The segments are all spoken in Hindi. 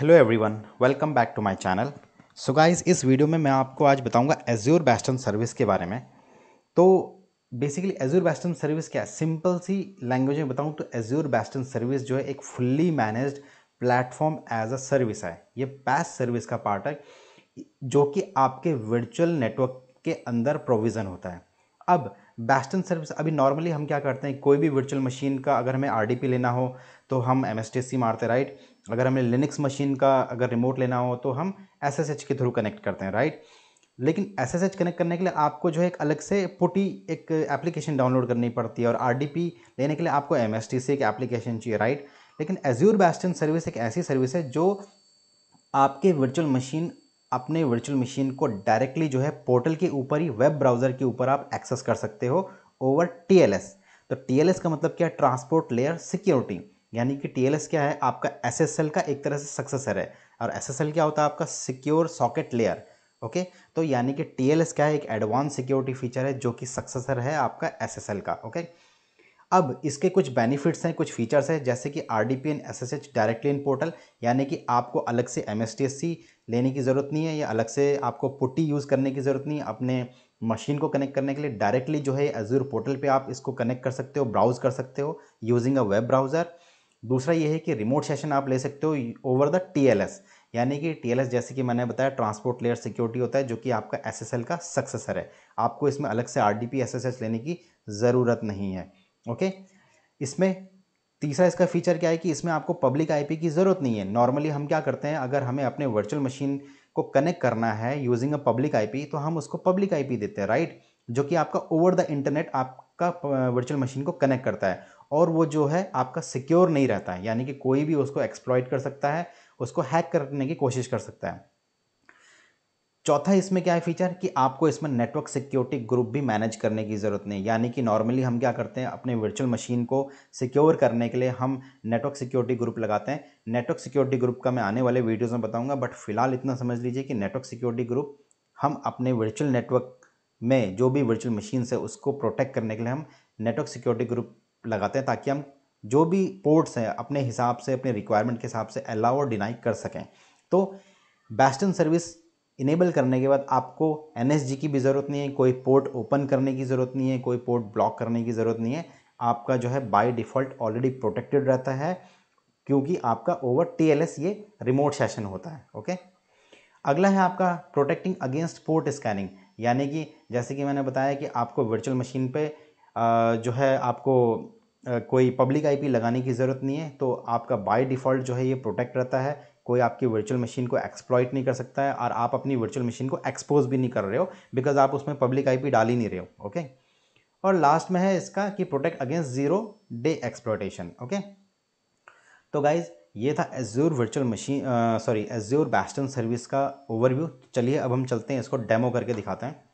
hello everyone welcome back to my channel so guys इस वीडियो में मैं आपको आज बताऊंगा एज्योर बेस्टर्न सर्विस के बारे में तो बेसिकली एज्योर बेस्टर्न सर्विस क्या है सिंपल सी लैंग्वेज में बताऊं तो एज्योर बेस्टर्न सर्विस जो है एक fully managed platform as a service है ये पैस सर्विस का पार्ट है जो कि आपके वर्चुअल नेटवर्क के अंदर प्रोविज़न होता है अब बेस्टर्न सर्विस अभी नॉर्मली हम क्या करते हैं कोई भी वर्चुअल मशीन का अगर हमें आर लेना हो तो हम एम मारते राइट अगर हमें लिनक्स मशीन का अगर रिमोट लेना हो तो हम एस के थ्रू कनेक्ट करते हैं राइट लेकिन एस एस एच कनेक्ट करने के लिए आपको जो है एक अलग से पुटी एक एप्लीकेशन डाउनलोड करनी पड़ती है और आर डी पी लेने के लिए आपको एम एस टी से एक एप्लीकेशन चाहिए राइट लेकिन एज्यूर बैस्टन सर्विस एक ऐसी सर्विस है जो आपके वर्चुअल मशीन अपने वर्चुअल मशीन को डायरेक्टली जो है पोर्टल के ऊपर ही वेब ब्राउज़र के ऊपर आप एक्सेस कर सकते हो ओवर टी एल एस तो टी एल एस का मतलब क्या है ट्रांसपोर्ट लेयर सिक्योरिटी यानी कि टी क्या है आपका एस का एक तरह से सक्सेसर है और एस क्या होता है आपका सिक्योर सॉकेट लेयर ओके तो यानी कि टी क्या है एक एडवांस सिक्योरिटी फीचर है जो कि सक्सेसर है आपका एस का ओके अब इसके कुछ बेनिफिट्स हैं कुछ फीचर्स हैं जैसे कि R D P and S S H directly in portal यानी कि आपको अलग से M S T S C लेने की ज़रूरत नहीं है या अलग से आपको पुट्टी यूज़ करने की ज़रूरत नहीं है अपने मशीन को कनेक्ट करने के लिए डायरेक्टली जो है एजूर पोर्टल पे आप इसको कनेक्ट कर सकते हो ब्राउज़ कर सकते हो यूजिंग अ वेब ब्राउज़र दूसरा यह है कि रिमोट सेशन आप ले सकते हो ओवर द टी यानी कि टी जैसे कि मैंने बताया ट्रांसपोर्ट लेयर सिक्योरिटी होता है जो कि आपका एस का सक्सेसर है आपको इसमें अलग से आर डी पी लेने की ज़रूरत नहीं है ओके इसमें तीसरा इसका फीचर क्या है कि इसमें आपको पब्लिक पी की ज़रूरत नहीं है नॉर्मली हम क्या करते हैं अगर हमें अपने वर्चुअल मशीन को कनेक्ट करना है यूजिंग अ पब्लिक पी तो हम उसको पब्लिक पी देते हैं राइट जो कि आपका ओवर द इंटरनेट आप आपका वर्चुअल मशीन को कनेक्ट करता है और वो जो है आपका सिक्योर नहीं रहता है यानी कि कोई भी उसको एक्सप्लॉयट कर सकता है उसको हैक करने की कोशिश कर सकता है चौथा इसमें क्या है फीचर कि आपको इसमें नेटवर्क सिक्योरिटी ग्रुप भी मैनेज करने की ज़रूरत नहीं यानी कि नॉर्मली हम क्या करते हैं अपने वर्चुअल मशीन को सिक्योर करने के लिए हम नेटवर्क सिक्योरिटी ग्रुप लगाते हैं नेटवर्क सिक्योरिटी ग्रुप का मैं आने वाले वीडियोज़ में बताऊँगा बट फिलहाल इतना समझ लीजिए कि नेटवर्क सिक्योरिटी ग्रुप हम अपने वर्चुअल नेटवर्क में जो भी वर्चुअल मशीन है उसको प्रोटेक्ट करने के लिए हम नेटवर्क सिक्योरिटी ग्रुप लगाते हैं ताकि हम जो भी पोर्ट्स हैं अपने हिसाब से अपने रिक्वायरमेंट के हिसाब से अलाउ और डिनाई कर सकें तो बेस्टन सर्विस इनेबल करने के बाद आपको एन की भी ज़रूरत नहीं है कोई पोर्ट ओपन करने की ज़रूरत नहीं है कोई पोर्ट ब्लॉक करने की ज़रूरत नहीं है आपका जो है बाय डिफ़ॉल्ट ऑलरेडी प्रोटेक्टेड रहता है क्योंकि आपका ओवर टी ये रिमोट सेशन होता है ओके अगला है आपका प्रोटेक्टिंग अगेंस्ट पोर्ट स्कैनिंग यानी कि जैसे कि मैंने बताया कि आपको वर्चुअल मशीन पे जो है आपको कोई पब्लिक आईपी लगाने की ज़रूरत नहीं है तो आपका बाय डिफ़ॉल्ट जो है ये प्रोटेक्ट रहता है कोई आपकी वर्चुअल मशीन को एक्सप्लॉइट नहीं कर सकता है और आप अपनी वर्चुअल मशीन को एक्सपोज भी नहीं कर रहे हो बिकॉज आप उसमें पब्लिक आईपी डाल ही नहीं रहे हो ओके और लास्ट में है इसका कि protect against zero day exploitation okay तो गाइज़ ये था Azure virtual machine sorry Azure Bastion service का ओवरव्यू चलिए अब हम चलते हैं इसको डेमो करके दिखाते हैं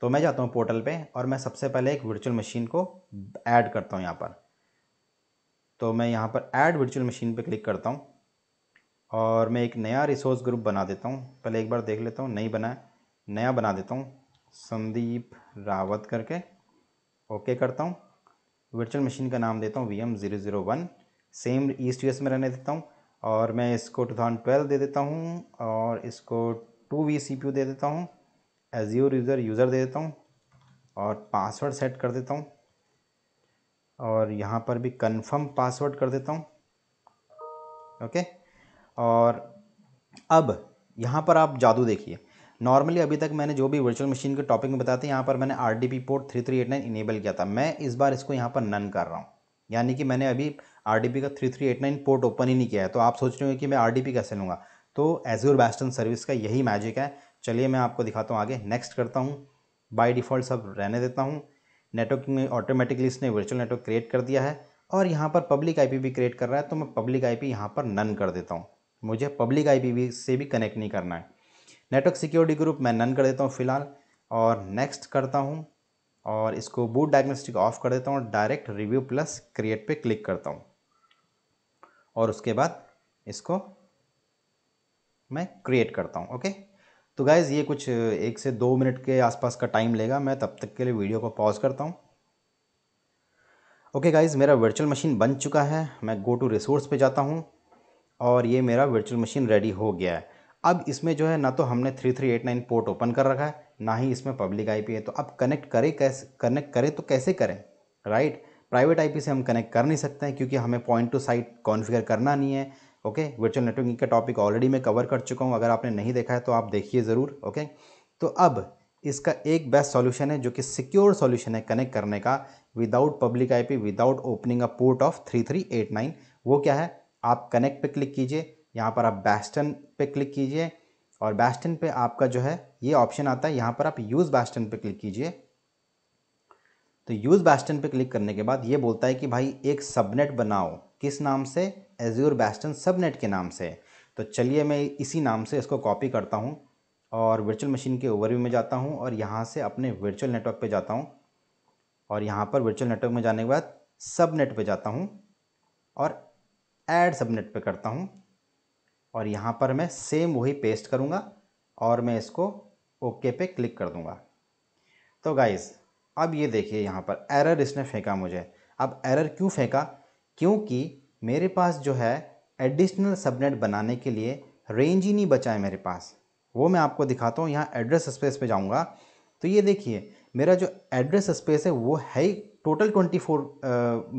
तो मैं जाता हूँ पोर्टल पे और मैं सबसे पहले एक वर्चुअल मशीन को ऐड करता हूँ यहाँ पर तो मैं यहाँ पर ऐड वर्चुअल मशीन पे क्लिक करता हूँ और मैं एक नया रिसोर्स ग्रुप बना देता हूँ पहले एक बार देख लेता हूँ नहीं बना नया बना देता हूँ संदीप रावत करके ओके करता हूँ वर्चुअल मशीन का नाम देता हूँ V M zero zero one same East US में रहने देता हूँ और मैं इसको टू थाउजेंड ट्वेल्व दे देता हूँ और इसको two V C P U दे देता हूँ एज्योर यूज़र यूज़र दे देता हूँ और पासवर्ड सेट कर देता हूँ और यहाँ पर भी कन्फर्म पासवर्ड कर देता हूँ ओके और अब यहाँ पर आप जादू देखिए नॉर्मली अभी तक मैंने जो भी वर्चुअल मशीन के टॉपिक में बताया था यहाँ पर मैंने R port three three eight nine enable किया था मैं इस बार इसको यहाँ पर नन कर रहा हूँ यानी कि मैंने अभी आर का three three eight nine port open ही नहीं किया है तो आप सोच रहे हो कि मैं आर कैसे लूँगा तो एजोर वेस्टर्न सर्विस का यही मैजिक है चलिए मैं आपको दिखाता हूँ आगे नेक्स्ट करता हूँ बाई डिफ़ॉल्ट सब रहने देता हूँ नेटवर्क में ऑटोमेटिकली इसने वर्चुअल नेटवर्क क्रिएट कर दिया है और यहाँ पर पब्लिक आईपी भी क्रिएट कर रहा है तो मैं पब्लिक आईपी यहाँ पर नन कर देता हूँ मुझे पब्लिक आईपी से भी कनेक्ट नहीं करना है नेटवर्क सिक्योरिटी ग्रुप मैं नन कर देता हूँ फ़िलहाल और नेक्स्ट करता हूँ और इसको बूट डायग्नोस्टिक ऑफ कर देता हूँ डायरेक्ट रिव्यू प्लस क्रिएट पे क्लिक करता हूँ और उसके बाद इसको मैं क्रिएट करता हूँ ओके तो गाइज़ ये कुछ एक से दो मिनट के आसपास का टाइम लेगा मैं तब तक के लिए वीडियो को पॉज करता हूँ ओके गाइज़ मेरा वर्चुअल मशीन बन चुका है मैं गो टू रिसोर्स पे जाता हूँ और ये मेरा वर्चुअल मशीन रेडी हो गया है अब इसमें जो है ना तो हमने 3389 पोर्ट ओपन कर रखा है ना ही इसमें पब्लिक आईपी है तो आप कनेक्ट करें कैसे कनेक्ट करें तो कैसे करें राइट प्राइवेट आईपी से हम कनेक्ट कर नहीं सकते हैं क्योंकि हमें पॉइंट टू साइट कॉन्फ़िगर करना नहीं है ओके वर्चुअल नेटवर्किंग का टॉपिक ऑलरेडी मैं कवर कर चुका हूँ अगर आपने नहीं देखा है तो आप देखिए ज़रूर ओके तो अब इसका एक बेस्ट सॉल्यूशन है जो कि सिक्योर सॉल्यूशन है कनेक्ट करने का without public IP without opening a port of 3389 वो क्या है आप कनेक्ट पे क्लिक कीजिए यहाँ पर आप बेस्टन पे क्लिक कीजिए और बैस्टन पे आपका जो है ये ऑप्शन आता है यहाँ पर आप यूज़ बैस्टन पे क्लिक कीजिए तो यूज़ बैस्टन पे क्लिक करने के बाद ये बोलता है कि भाई एक सबनेट बनाओ किस नाम से एज्योर बैस्टन सबनेट के नाम से तो चलिए मैं इसी नाम से इसको कॉपी करता हूँ और वर्चुअल मशीन के ओवरव्यू में जाता हूँ और यहाँ से अपने वर्चुअल नेटवर्क पर जाता हूँ और यहाँ पर वर्चुअल नेटवर्क में जाने के बाद सबनेट पे जाता हूँ और एड सबनेट पे करता हूँ और यहाँ पर मैं सेम वही पेस्ट करूँगा और मैं इसको ओके पे क्लिक कर दूँगा तो गाइज़ अब ये देखिए यहाँ पर एरर इसने फेंका मुझे अब एरर क्यों फेंका क्योंकि मेरे पास जो है एडिशनल सबनेट बनाने के लिए रेंज ही नहीं बचा है मेरे पास वो मैं आपको दिखाता हूँ यहाँ एड्रेस स्पेस पे जाऊँगा तो ये देखिए मेरा जो एड्रेस स्पेस है वो है ही total twenty four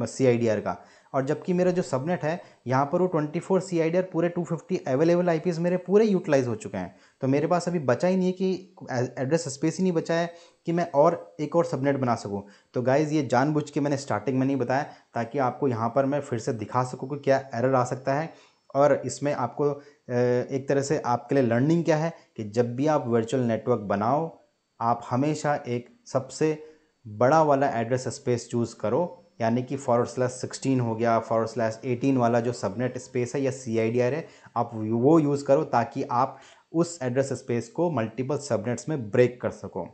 C I D R का और जबकि मेरा जो सबनेट है यहाँ पर वो twenty four C I D पूरे टू फिफ्टी अवेलेबल आई मेरे पूरे यूटिलाइज हो चुके हैं तो मेरे पास अभी बचा ही नहीं है कि एड्रेस स्पेस ही नहीं बचा है कि मैं और एक और सबनेट बना सकूँ तो गाइज़ ये जानबूझ के मैंने स्टार्टिंग में नहीं बताया ताकि आपको यहाँ पर मैं फिर से दिखा सकूँ कि क्या एरर आ सकता है और इसमें आपको एक तरह से आपके लिए लर्निंग क्या है कि जब भी आप वर्चुअल नेटवर्क बनाओ आप हमेशा एक सबसे बड़ा वाला एड्रेस स्पेस चूज़ करो यानी कि फॉरवर्ड स्लैश सिक्सटीन हो गया फॉरवर्ड स्लैश एटीन वाला जो सबनेट स्पेस है या सी है आप वो यूज़ करो ताकि आप उस एड्रेस स्पेस को मल्टीपल सबनेट्स में ब्रेक कर सको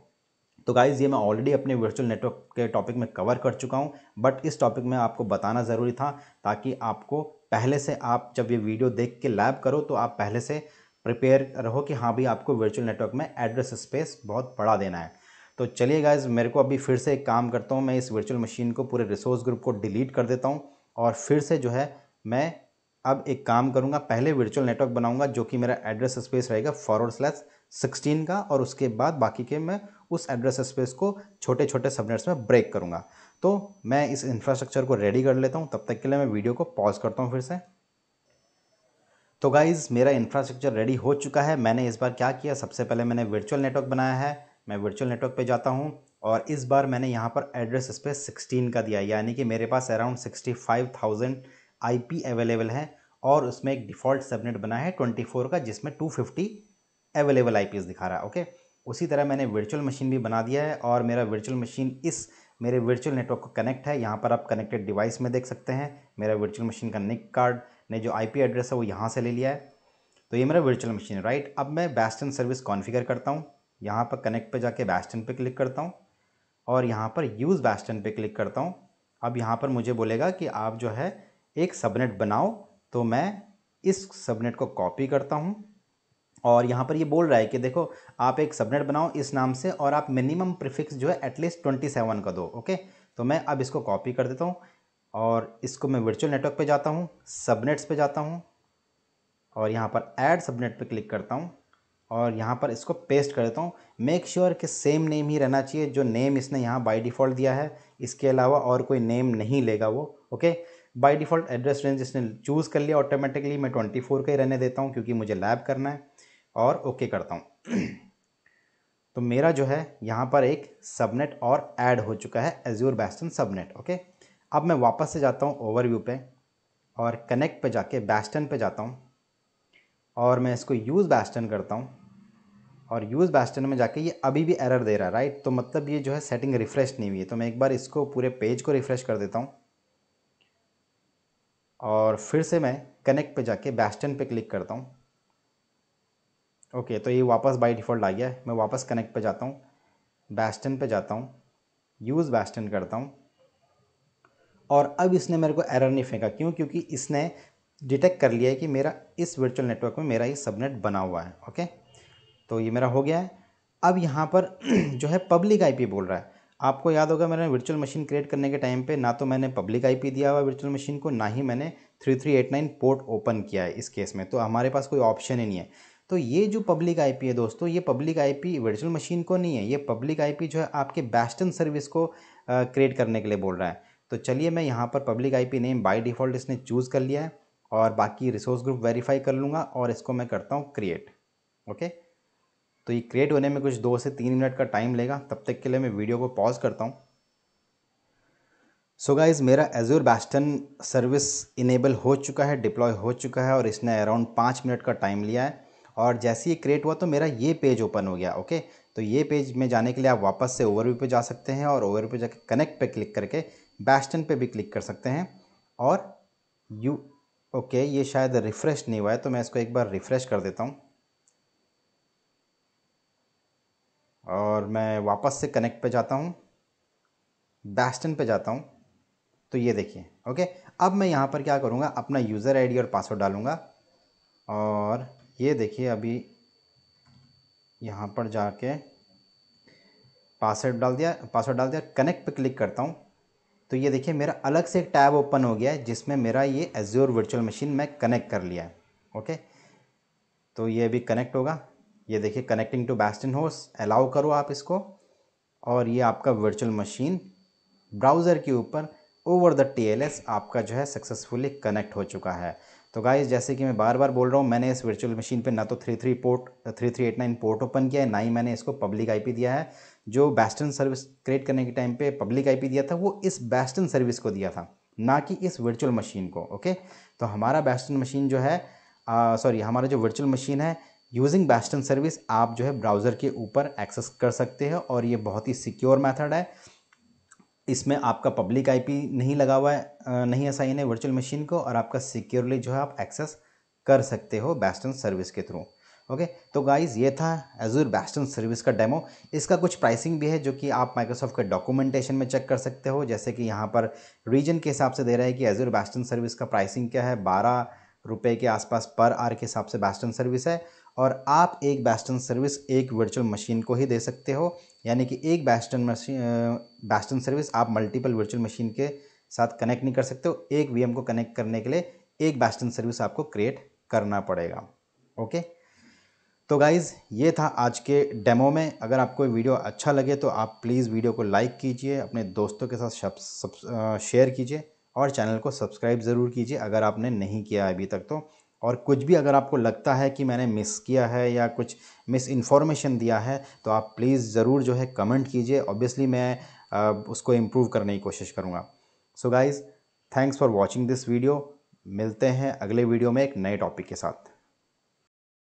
तो गाइज़ ये मैं ऑलरेडी अपने वर्चुअल नेटवर्क के टॉपिक में कवर कर चुका हूँ बट इस टॉपिक में आपको बताना ज़रूरी था ताकि आपको पहले से आप जब ये वीडियो देख के लैब करो तो आप पहले से प्रिपेयर रहो कि हाँ भाई आपको वर्चुअल नेटवर्क में एड्रेस स्पेस बहुत बड़ा देना है तो चलिए गाइज मेरे को अभी फिर से एक काम करता हूँ मैं इस वर्चुअल मशीन को पूरे रिसोर्स ग्रुप को डिलीट कर देता हूँ और फिर से जो है मैं अब एक काम करूँगा पहले वर्चुअल नेटवर्क बनाऊँगा जो कि मेरा एड्रेस स्पेस रहेगा फॉरवर्ड स्लैश सिक्सटीन का और उसके बाद बाकी के मैं उस एड्रेस स्पेस को छोटे छोटे सबनेट्स में ब्रेक करूँगा तो मैं इस इंफ्रास्ट्रक्चर को रेडी कर लेता हूँ तब तक के लिए मैं वीडियो को पॉज करता हूँ फिर से तो गाइज़ मेरा इंफ्रास्ट्रक्चर रेडी हो चुका है मैंने इस बार क्या किया सबसे पहले मैंने वर्चुअल नेटवर्क बनाया है मैं वर्चुअल नेटवर्क पे जाता हूँ और इस बार मैंने यहाँ पर एड्रेस इस पर सिक्सटीन का दिया यानी कि मेरे पास around sixty five thousand I P available है और उसमें एक डिफ़ॉल्ट सबनेट बना है ट्वेंटी फोर का जिसमें two fifty available I P दिखा रहा है ओके उसी तरह मैंने वर्चुअल मशीन भी बना दिया है और मेरा वर्चुअल मशीन इस मेरे वर्चुअल नेटवर्क को कनेक्ट है यहाँ पर आप कनेक्टेड डिवाइस में देख सकते हैं मेरा वर्चुअल मशीन का निक कार्ड ने जो पी एड्रेस है वो यहाँ से ले लिया है तो ये मेरा वर्चुअल मशीन है राइट अब मैं बेस्टर्न सर्विस कॉन्फ़िगर करता हूँ यहाँ पर कनेक्ट पे जाके बैस्टन पे क्लिक करता हूँ और यहाँ पर यूज़ बैस्टन पे क्लिक करता हूँ अब यहाँ पर मुझे बोलेगा कि आप जो है एक सबनेट बनाओ तो मैं इस सबनेट को कॉपी करता हूँ और यहाँ पर ये बोल रहा है कि देखो आप एक सबनेट बनाओ इस नाम से और आप मिनिमम प्रिफिक्स जो है एटलीस्ट ट्वेंटी सेवन का दो ओके तो मैं अब इसको कॉपी कर देता हूँ और इसको मैं वर्चुअल नेटवर्क पे जाता हूँ सबनेट्स पे जाता हूँ और यहाँ पर ऐड सबनेट पे क्लिक करता हूँ और यहाँ पर इसको पेस्ट कर देता हूँ मेक श्योर कि सेम नेम ही रहना चाहिए जो नेम इसने यहाँ बाय डिफ़ॉल्ट दिया है इसके अलावा और कोई नेम नहीं लेगा वो okay by default address range इसने चूज़ कर लिया ऑटोमेटिकली मैं ट्वेंटी फोर का ही रहने देता हूँ क्योंकि मुझे लैब करना है और ओके okay करता हूँ तो मेरा जो है यहाँ पर एक सबनेट और ऐड हो चुका है एज्यूर बैस्टन सबनेट ओके अब मैं वापस से जाता हूँ ओवरव्यू पे और कनेक्ट पे जाके बैस्टन पे जाता हूँ और मैं इसको यूज़ बैस्टन करता हूँ और यूज़ बैस्टन में जाके ये अभी भी एरर दे रहा है राइट तो मतलब ये जो है सेटिंग रिफ़्रेश नहीं हुई है तो मैं एक बार इसको पूरे पेज को रिफ़्रेश कर देता हूँ और फिर से मैं कनेक्ट पे जाके बैस्टन पे क्लिक करता हूँ ओके तो ये वापस बाय डिफ़ॉल्ट आ गया मैं वापस कनेक्ट पे जाता हूँ बैस्टन पे जाता हूँ यूज़ बैस्टन करता हूँ और अब इसने मेरे को एरर नहीं फेंका क्यों क्योंकि इसने डिटेक्ट कर लिया है कि मेरा इस वर्चुअल नेटवर्क में मेरा ये सबनेट बना हुआ है ओके तो ये मेरा हो गया है अब यहाँ पर जो है पब्लिक आईपी बोल रहा है आपको याद होगा मैंने वर्चुअल मशीन क्रिएट करने के टाइम पे ना तो मैंने पब्लिक आईपी दिया हुआ वर्चुअल मशीन को ना ही मैंने 3389 पोर्ट ओपन किया है इस केस में तो हमारे पास कोई ऑप्शन ही नहीं है तो ये जो पब्लिक आईपी है दोस्तों ये पब्लिक आईपी वर्चुअल मशीन को नहीं है ये पब्लिक आई जो है आपके बैस्टन सर्विस को क्रिएट करने के लिए बोल रहा है तो चलिए मैं यहाँ पर public P name by default इसने चूज़ कर लिया है और बाकी रिसोर्स ग्रुप वेरीफाई कर लूँगा और इसको मैं करता हूँ क्रिएट ओके तो ये क्रिएट होने में कुछ दो से तीन मिनट का टाइम लेगा तब तक के लिए मैं वीडियो को पॉज करता हूँ सो गाइज़ मेरा एजूर बैस्टन सर्विस इनेबल हो चुका है डिप्लॉय हो चुका है और इसने अराउंड पाँच मिनट का टाइम लिया है और जैसे ही क्रिएट हुआ तो मेरा ये पेज ओपन हो गया ओके तो ये पेज में जाने के लिए आप वापस से ओवरव्यू पे जा सकते हैं और ओवरव्यू पे जाके कनेक्ट पे क्लिक करके बैस्टन पे भी क्लिक कर सकते हैं और यू ओके ये शायद रिफ़्रेश नहीं हुआ है तो मैं इसको एक बार रिफ़्रेश कर देता हूँ और मैं वापस से कनेक्ट पे जाता हूँ बैस्टन पे जाता हूँ तो ये देखिए ओके अब मैं यहाँ पर क्या करूँगा अपना यूज़र आईडी और पासवर्ड डालूँगा और ये देखिए अभी यहाँ पर जाके पासवर्ड डाल दिया पासवर्ड डाल दिया कनेक्ट पे क्लिक करता हूँ तो ये देखिए मेरा अलग से एक टैब ओपन हो गया है जिसमें मेरा ये एज्योर वर्चुअल मशीन मैं कनेक्ट कर लिया है ओके तो ये अभी कनेक्ट होगा ये देखिए कनेक्टिंग टू बैस्टिन होस अलाउ करो आप इसको और ये आपका वर्चुअल मशीन ब्राउज़र के ऊपर ओवर द टी आपका जो है सक्सेसफुली कनेक्ट हो चुका है तो गाइज जैसे कि मैं बार बार बोल रहा हूँ मैंने इस वर्चुअल मशीन पे ना तो three three port three three eight nine port open किया है ना ही मैंने इसको पब्लिक आईपी दिया है जो बेस्टन सर्विस क्रिएट करने के टाइम पे पब्लिक आईपी दिया था वो इस बेस्टन सर्विस को दिया था ना कि इस वर्चुअल मशीन को ओके तो हमारा बेस्टन मशीन जो है सॉरी हमारा जो वर्चुअल मशीन है यूजिंग बेस्टन सर्विस आप जो है ब्राउज़र के ऊपर एक्सेस कर सकते हैं और ये बहुत ही सिक्योर मेथड है इसमें आपका पब्लिक आईपी नहीं लगा हुआ है नहीं असाइन है वर्चुअल मशीन को और आपका सिक्योरली जो है आप एक्सेस कर सकते हो बेस्टन सर्विस के थ्रू ओके तो गाइज ये था एजूर बेस्टन सर्विस का डेमो इसका कुछ प्राइसिंग भी है जो कि आप माइक्रोसॉफ्ट के डॉक्यूमेंटेशन में चेक कर सकते हो जैसे कि यहाँ पर रीजन के हिसाब से दे रहा है कि एजूर बेस्टन सर्विस का प्राइसिंग क्या है बारह रुपये के आसपास पर आर के हिसाब से बेस्टन सर्विस है और आप एक बैस्टन सर्विस एक वर्चुअल मशीन को ही दे सकते हो यानी कि एक बैस्टन मशीन बैस्टन सर्विस आप मल्टीपल वर्चुअल मशीन के साथ कनेक्ट नहीं कर सकते हो एक वी को कनेक्ट करने के लिए एक बैस्टन सर्विस आपको क्रिएट करना पड़ेगा ओके तो गाइज़ ये था आज के डेमो में अगर आपको वीडियो अच्छा लगे तो आप प्लीज़ वीडियो को लाइक कीजिए अपने दोस्तों के साथ शब, शेयर कीजिए और चैनल को सब्सक्राइब ज़रूर कीजिए अगर आपने नहीं किया अभी तक तो और कुछ भी अगर आपको लगता है कि मैंने मिस किया है या कुछ मिस इन्फॉर्मेशन दिया है तो आप प्लीज़ ज़रूर जो है कमेंट कीजिए ऑब्वियसली मैं उसको इम्प्रूव करने की कोशिश करूँगा so guys thanks for watching this video मिलते हैं अगले वीडियो में एक नए टॉपिक के साथ